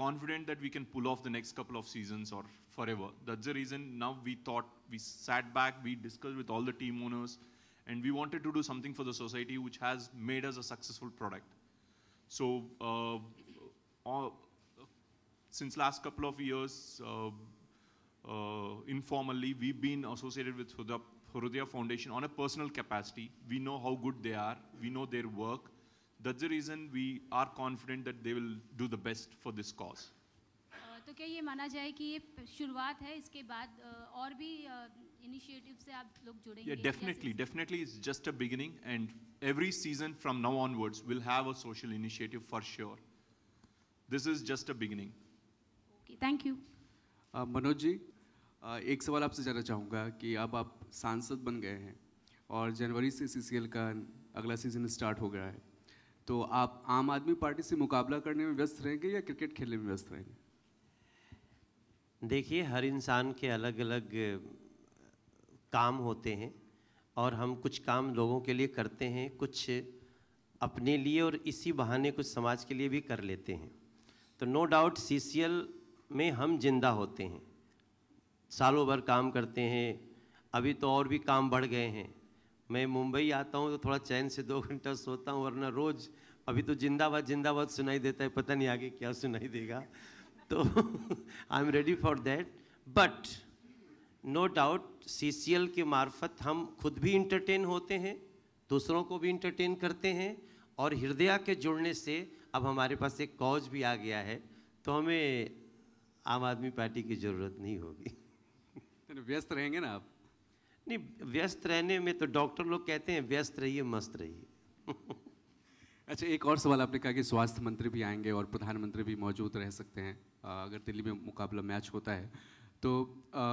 confident that we can pull off the next couple of seasons or forever. That's the reason now we thought, we sat back, we discussed with all the team owners, and we wanted to do something for the society which has made us a successful product. So uh, all, uh, since last couple of years, uh, uh, informally, we've been associated with Hudya Foundation on a personal capacity. We know how good they are. We know their work. That's the reason we are confident that they will do the best for this cause. Uh, तो क्या ये माना जाए कि ये शुरुआत है इसके बाद uh, और भी इनिशिएटिव uh, से आप definitely, definitely it's just a beginning and every season from now onwards will have a social initiative for sure. This is just a beginning. Okay, thank you. Manoj जी, एक सवाल आपसे जानना चाहूँगा कि अब आप सांसद बन गए हैं और जनवरी से सीसीएल का अगला सीजन स्टार्ट हो तो आप आम आदमी पार्टी से मुकाबला करने में व्यस्त रहेंगे या क्रिकेट खेलने में व्यस्त रहेंगे देखिए हर इंसान के अलग अलग काम होते हैं और हम कुछ काम लोगों के लिए करते हैं कुछ अपने लिए और इसी बहाने कुछ समाज के लिए भी कर लेते हैं तो नो डाउट सी में हम जिंदा होते हैं सालों भर काम करते हैं अभी तो और भी काम बढ़ गए हैं मैं मुंबई आता हूँ तो थोड़ा चैन से दो घंटा सोता हूँ वरना रोज़ अभी तो जिंदाबाद जिंदाबाद सुनाई देता है पता नहीं आगे क्या सुनाई देगा तो I am ready for that but no doubt C K मार्फत हम खुद भी इंटरटेन होते हैं दूसरों को भी इंटरटेन करते हैं और हृदय के जुड़ने से अब हमारे पास एक कॉज भी आ गया है तो हमें आम आदमी पार्टी की ज़रूरत नहीं होगी व्यस्त रहेंगे ना आप नहीं व्यस्त रहने में तो डॉक्टर लोग कहते हैं व्यस्त रहिए मस्त रहिए अच्छा एक और सवाल आपने कहा कि स्वास्थ्य मंत्री भी आएंगे और प्रधानमंत्री भी मौजूद रह सकते हैं अगर दिल्ली में मुकाबला मैच होता है तो आ,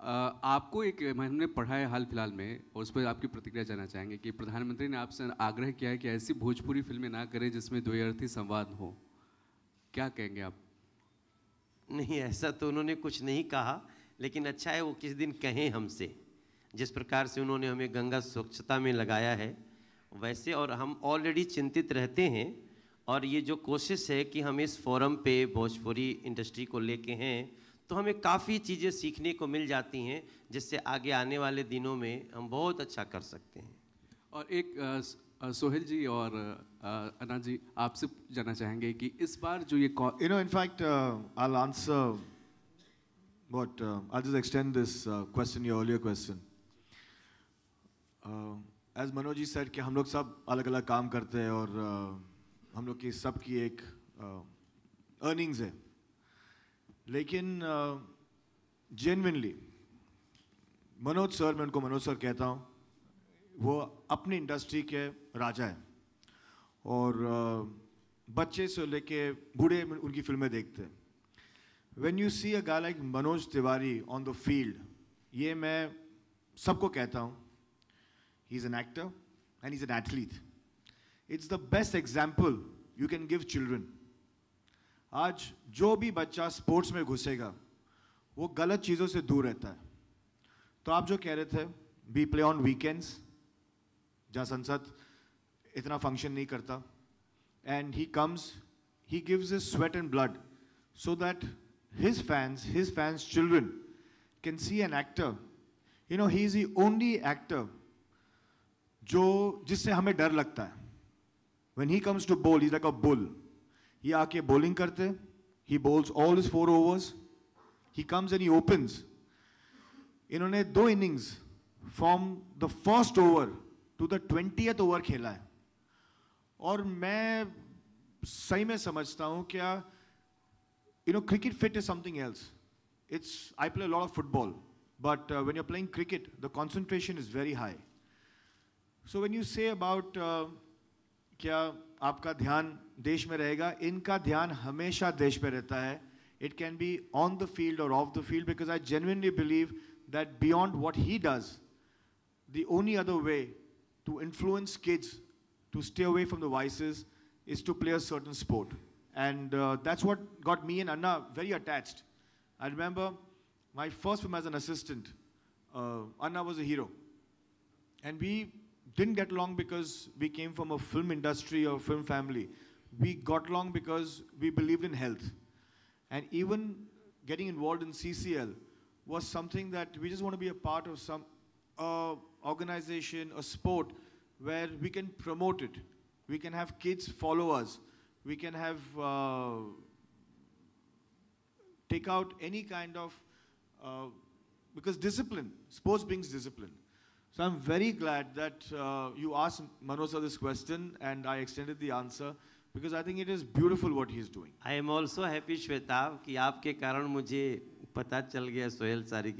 आ, आपको एक हमने पढ़ा है हाल फिलहाल में और उस पर आपकी प्रतिक्रिया जानना चाहेंगे कि प्रधानमंत्री ने आपसे आग्रह किया है कि ऐसी भोजपुरी फिल्में ना करें जिसमें द्वयर्थी संवाद हो क्या कहेंगे आप नहीं ऐसा तो उन्होंने कुछ नहीं कहा लेकिन अच्छा है वो किस दिन कहें हमसे जिस प्रकार से उन्होंने हमें गंगा स्वच्छता में लगाया है वैसे और हम ऑलरेडी चिंतित रहते हैं और ये जो कोशिश है कि हम इस फोरम पे भोजपुरी इंडस्ट्री को लेके हैं तो हमें काफ़ी चीज़ें सीखने को मिल जाती हैं जिससे आगे आने वाले दिनों में हम बहुत अच्छा कर सकते हैं और एक सोहेल जी और अना जी आपसे जानना चाहेंगे कि इस बार जो ये you know in fact I answer but I just extend this question your question, as Manoj ji sir कि हम लोग सब अलग अलग काम करते हैं और uh, हम लोग की सब की एक अर्निंग्स uh, है लेकिन जेनविनली मनोज सर मैं उनको मनोज सर कहता हूँ वो अपनी इंडस्ट्री के राजा हैं और बच्चे से लेके बूढ़े उनकी फिल्में देखते हैं when you see a guy like Manoj Tiwari on the field ये मैं सबको कहता हूँ He's an actor and he's an athlete. It's the best example you can give children. Aaj, jo bhi bacha sports mein ghusega, wo galat cheezo se dur rehta hai. To aap jo keh rahe the, we play on weekends, ja sansat itna function nahi And he comes, he gives his sweat and blood so that his fans, his fans' children can see an actor. You know, he's the only actor जो जिससे हमें डर लगता है when he comes to ball is a bull ये आके bowling करते ही balls all is four overs he comes and he opens इन्होंने दो innings from the first over to the twenty over खेला है और मैं सही में समझता हूँ क्या you know cricket fit is something else it's I play lot of football but when you playing cricket the concentration is very high So when you say about uh, क्या आपका ध्यान देश में रहेगा इनका ध्यान हमेशा देश में रहता है it can be on the field or off the field because I genuinely believe that beyond what he does, the only other way to influence kids to stay away from the vices is to play a certain sport. And uh, that's what got me and Anna very attached. I remember my first time as an assistant, uh, Anna was a hero. And we didn't get along because we came from a film industry or film family. We got along because we believed in health. And even getting involved in CCL was something that we just want to be a part of some uh, organization, a sport where we can promote it. We can have kids follow us. We can have uh, take out any kind of uh, because discipline, sports brings discipline. So I'm very glad that uh, you asked Manosa this question and I extended the answer because I think it is beautiful what he is doing. I am also happy, Shweta, कि आपके कारण मुझे पता चल गया सोहेल